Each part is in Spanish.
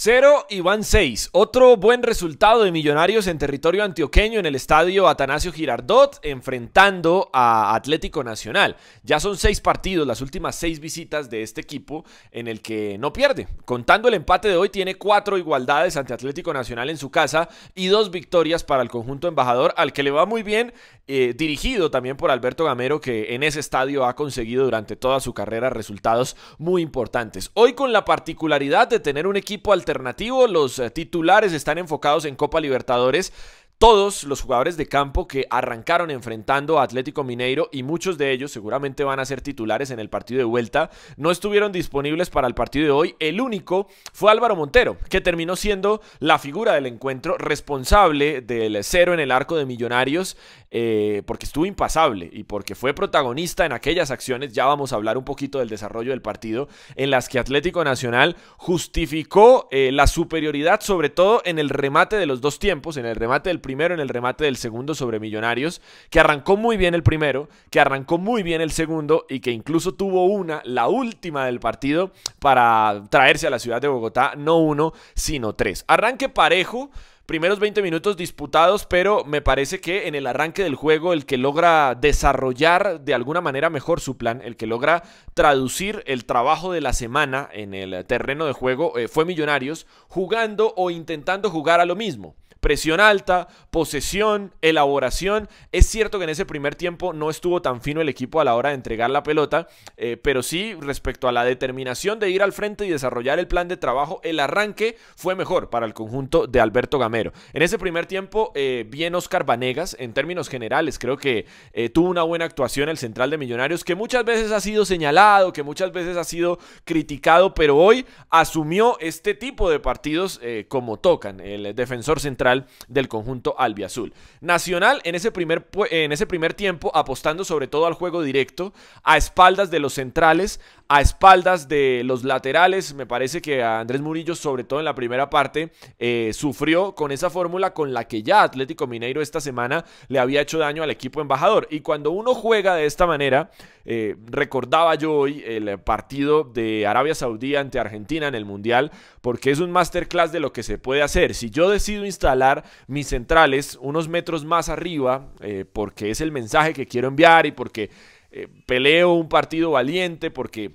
0 y van 6. Otro buen resultado de Millonarios en territorio antioqueño en el estadio Atanasio Girardot enfrentando a Atlético Nacional. Ya son 6 partidos, las últimas 6 visitas de este equipo en el que no pierde. Contando el empate de hoy, tiene 4 igualdades ante Atlético Nacional en su casa y 2 victorias para el conjunto embajador al que le va muy bien, eh, dirigido también por Alberto Gamero que en ese estadio ha conseguido durante toda su carrera resultados muy importantes. Hoy con la particularidad de tener un equipo al alternativo. Los eh, titulares están enfocados en Copa Libertadores todos los jugadores de campo que arrancaron enfrentando a Atlético Mineiro y muchos de ellos seguramente van a ser titulares en el partido de vuelta, no estuvieron disponibles para el partido de hoy. El único fue Álvaro Montero, que terminó siendo la figura del encuentro responsable del cero en el arco de Millonarios, eh, porque estuvo impasable y porque fue protagonista en aquellas acciones. Ya vamos a hablar un poquito del desarrollo del partido, en las que Atlético Nacional justificó eh, la superioridad, sobre todo en el remate de los dos tiempos, en el remate del primero, en el remate del segundo sobre Millonarios, que arrancó muy bien el primero, que arrancó muy bien el segundo y que incluso tuvo una, la última del partido, para traerse a la ciudad de Bogotá no uno, sino tres. Arranque parejo primeros 20 minutos disputados, pero me parece que en el arranque del juego el que logra desarrollar de alguna manera mejor su plan, el que logra traducir el trabajo de la semana en el terreno de juego eh, fue Millonarios, jugando o intentando jugar a lo mismo. Presión alta, posesión, elaboración. Es cierto que en ese primer tiempo no estuvo tan fino el equipo a la hora de entregar la pelota, eh, pero sí respecto a la determinación de ir al frente y desarrollar el plan de trabajo, el arranque fue mejor para el conjunto de Alberto Gamero. En ese primer tiempo, eh, bien Oscar Vanegas, en términos generales, creo que eh, tuvo una buena actuación el central de Millonarios, que muchas veces ha sido señalado, que muchas veces ha sido criticado, pero hoy asumió este tipo de partidos como tocan. El defensor central del conjunto albiazul. Nacional en ese primer, en ese primer tiempo apostando sobre todo al juego directo, a espaldas de los centrales, a espaldas de los laterales. Me parece que a Andrés Murillo, sobre todo en la primera parte, eh, sufrió con esa fórmula con la que ya Atlético Mineiro esta semana le había hecho daño al equipo embajador. Y cuando uno juega de esta manera, eh, recordaba yo hoy el partido de Arabia Saudí ante Argentina en el Mundial, porque es un masterclass de lo que se puede hacer. Si yo decido instalar mis centrales unos metros más arriba, eh, porque es el mensaje que quiero enviar y porque eh, peleo un partido valiente, porque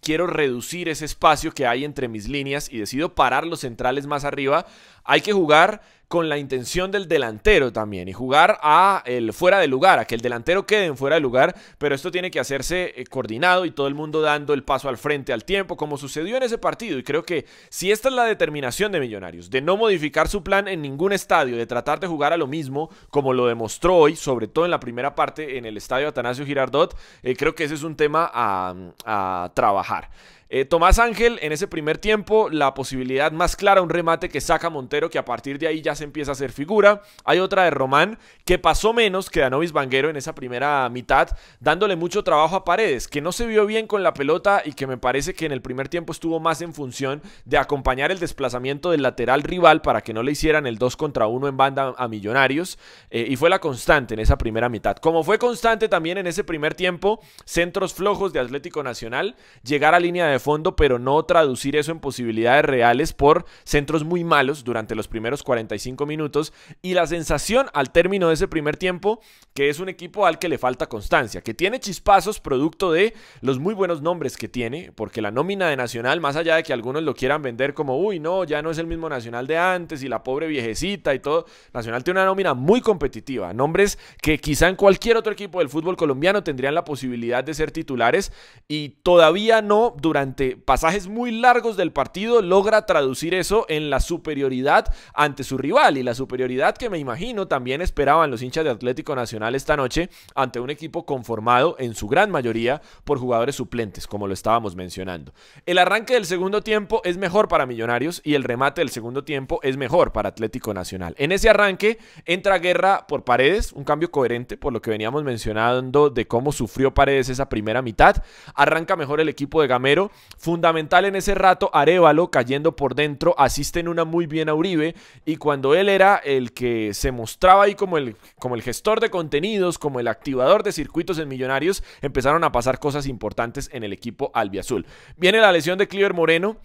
quiero reducir ese espacio que hay entre mis líneas y decido parar los centrales más arriba, hay que jugar con la intención del delantero también y jugar a el fuera de lugar, a que el delantero quede en fuera de lugar, pero esto tiene que hacerse eh, coordinado y todo el mundo dando el paso al frente al tiempo, como sucedió en ese partido. Y creo que si esta es la determinación de Millonarios, de no modificar su plan en ningún estadio, de tratar de jugar a lo mismo, como lo demostró hoy, sobre todo en la primera parte en el estadio Atanasio Girardot, eh, creo que ese es un tema a trabajar. Eh, Tomás Ángel en ese primer tiempo, la posibilidad más clara, un remate que saca Montero, que a partir de ahí ya se empieza a hacer figura. Hay otra de Román, que pasó menos que Danovis Vanguero en esa primera mitad, dándole mucho trabajo a Paredes, que no se vio bien con la pelota y que me parece que en el primer tiempo estuvo más en función de acompañar el desplazamiento del lateral rival para que no le hicieran el 2 contra 1 en banda a Millonarios. Eh, y fue la constante en esa primera mitad. Como fue constante también en ese primer tiempo, centros flojos de Atlético Nacional, llegar a línea de fondo, pero no traducir eso en posibilidades reales por centros muy malos durante los primeros 45 minutos y la sensación al término de ese primer tiempo que es un equipo al que le falta constancia, que tiene chispazos producto de los muy buenos nombres que tiene, porque la nómina de Nacional, más allá de que algunos lo quieran vender como, uy, no, ya no es el mismo Nacional de antes y la pobre viejecita y todo, Nacional tiene una nómina muy competitiva, nombres que quizá en cualquier otro equipo del fútbol colombiano tendrían la posibilidad de ser titulares y todavía no durante pasajes muy largos del partido logra traducir eso en la superioridad ante su rival y la superioridad que me imagino también esperaban los hinchas de Atlético Nacional esta noche ante un equipo conformado en su gran mayoría por jugadores suplentes, como lo estábamos mencionando. El arranque del segundo tiempo es mejor para Millonarios y el remate del segundo tiempo es mejor para Atlético Nacional. En ese arranque entra Guerra por Paredes, un cambio coherente por lo que veníamos mencionando de cómo sufrió Paredes esa primera mitad. Arranca mejor el equipo de Gamero Fundamental en ese rato, Arevalo cayendo por dentro, Asiste en una muy bien a Uribe y cuando él era el que se mostraba ahí como el, como el gestor de contenidos, como el activador de circuitos en Millonarios, empezaron a pasar cosas importantes en el equipo albiazul. Viene la lesión de Cliver Moreno,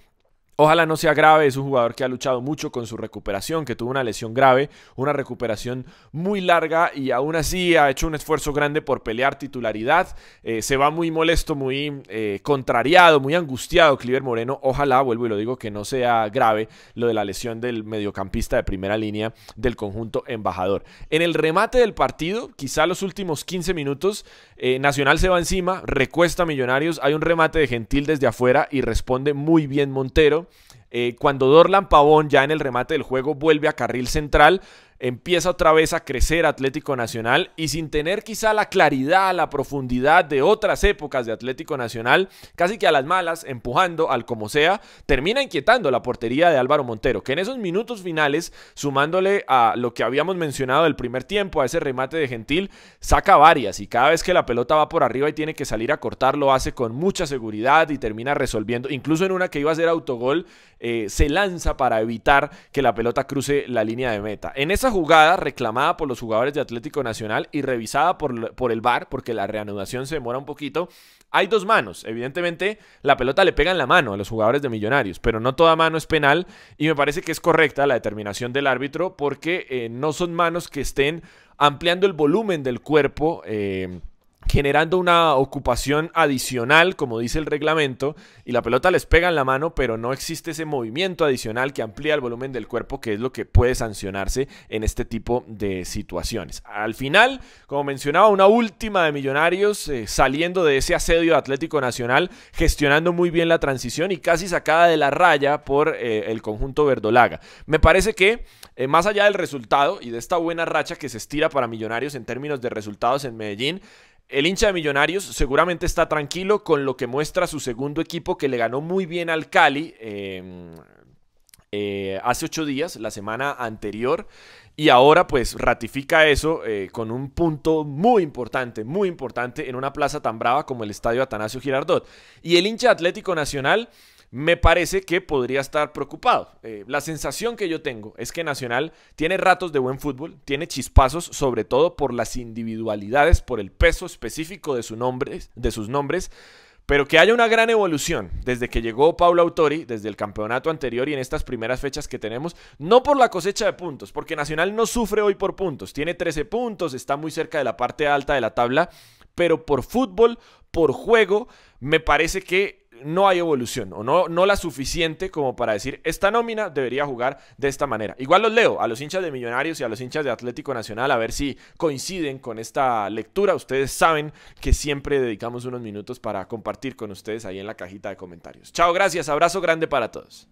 Ojalá no sea grave, es un jugador que ha luchado mucho con su recuperación, que tuvo una lesión grave, una recuperación muy larga y aún así ha hecho un esfuerzo grande por pelear titularidad. Eh, se va muy molesto, muy eh, contrariado, muy angustiado Cliver Moreno. Ojalá, vuelvo y lo digo, que no sea grave lo de la lesión del mediocampista de primera línea del conjunto embajador. En el remate del partido, quizá los últimos 15 minutos, eh, Nacional se va encima, recuesta Millonarios, hay un remate de Gentil desde afuera y responde muy bien Montero. Eh, cuando Dorlan Pavón ya en el remate del juego vuelve a carril central, empieza otra vez a crecer Atlético Nacional y sin tener quizá la claridad, la profundidad de otras épocas de Atlético Nacional, casi que a las malas, empujando al como sea, termina inquietando la portería de Álvaro Montero, que en esos minutos finales, sumándole a lo que habíamos mencionado del primer tiempo, a ese remate de Gentil, saca varias y cada vez que la pelota va por arriba y tiene que salir a cortar, lo hace con mucha seguridad y termina resolviendo, incluso en una que iba a ser autogol, eh, se lanza para evitar que la pelota cruce la línea de meta. En esa jugada, reclamada por los jugadores de Atlético Nacional y revisada por, por el VAR, porque la reanudación se demora un poquito, hay dos manos. Evidentemente, la pelota le pega en la mano a los jugadores de Millonarios, pero no toda mano es penal y me parece que es correcta la determinación del árbitro porque eh, no son manos que estén ampliando el volumen del cuerpo. Eh, generando una ocupación adicional, como dice el reglamento, y la pelota les pega en la mano, pero no existe ese movimiento adicional que amplía el volumen del cuerpo, que es lo que puede sancionarse en este tipo de situaciones. Al final, como mencionaba, una última de Millonarios eh, saliendo de ese asedio Atlético Nacional, gestionando muy bien la transición y casi sacada de la raya por eh, el conjunto verdolaga. Me parece que, eh, más allá del resultado y de esta buena racha que se estira para Millonarios en términos de resultados en Medellín, el hincha de Millonarios seguramente está tranquilo con lo que muestra su segundo equipo que le ganó muy bien al Cali em, eh, hace ocho días, la semana anterior. Y ahora pues ratifica eso eh, con un punto muy importante, muy importante en una plaza tan brava como el Estadio Atanasio Girardot. Y el hincha Atlético Nacional me parece que podría estar preocupado. Eh, la sensación que yo tengo es que Nacional tiene ratos de buen fútbol, tiene chispazos, sobre todo por las individualidades, por el peso específico de, de sus nombres. Pero que haya una gran evolución desde que llegó Paulo Autori, desde el campeonato anterior y en estas primeras fechas que tenemos, no por la cosecha de puntos, porque Nacional no sufre hoy por puntos, tiene 13 puntos, está muy cerca de la parte alta de la tabla, pero por fútbol, por juego, me parece que no hay evolución o no, no la suficiente como para decir esta nómina debería jugar de esta manera. Igual los leo a los hinchas de Millonarios y a los hinchas de Atlético Nacional a ver si coinciden con esta lectura. Ustedes saben que siempre dedicamos unos minutos para compartir con ustedes ahí en la cajita de comentarios. Chao, gracias, abrazo grande para todos.